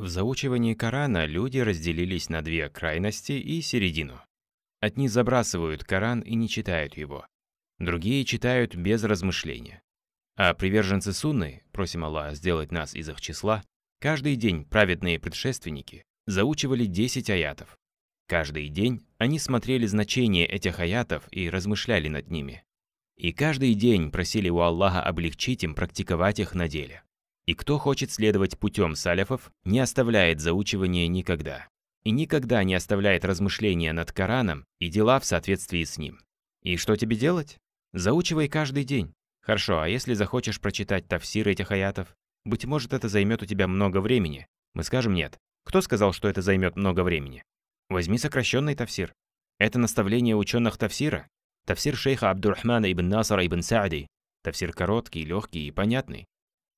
В заучивании Корана люди разделились на две крайности и середину. Одни забрасывают Коран и не читают его, другие читают без размышления. А приверженцы Сунны, просим Аллаха сделать нас из их числа, каждый день праведные предшественники заучивали 10 аятов. Каждый день они смотрели значение этих аятов и размышляли над ними. И каждый день просили у Аллаха облегчить им практиковать их на деле. И кто хочет следовать путем салифов, не оставляет заучивание никогда. И никогда не оставляет размышления над Кораном и дела в соответствии с ним. И что тебе делать? Заучивай каждый день. Хорошо, а если захочешь прочитать тафсир этих аятов? Быть может, это займет у тебя много времени. Мы скажем нет. Кто сказал, что это займет много времени? Возьми сокращенный тафсир. Это наставление ученых тафсира. Тафсир шейха Абдурахмана ибн Насара ибн Саади. Тафсир короткий, легкий и понятный.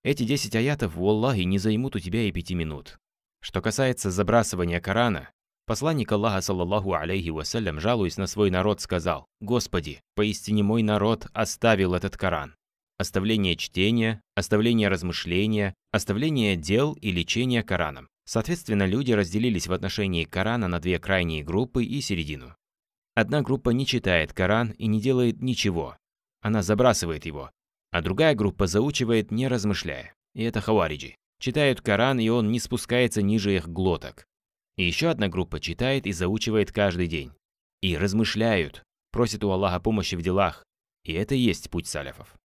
Эти 10 аятов, уаллахи, не займут у тебя и пяти минут. Что касается забрасывания Корана, посланник Аллаха, саллаллаху алейхи вассалям, жалуясь на свой народ, сказал, «Господи, поистине мой народ оставил этот Коран». Оставление чтения, оставление размышления, оставление дел и лечения Кораном. Соответственно, люди разделились в отношении Корана на две крайние группы и середину. Одна группа не читает Коран и не делает ничего. Она забрасывает его, а другая группа заучивает, не размышляя. И это хавариджи. Читают Коран, и он не спускается ниже их глоток. И еще одна группа читает и заучивает каждый день. И размышляют, просят у Аллаха помощи в делах. И это и есть путь саляфов.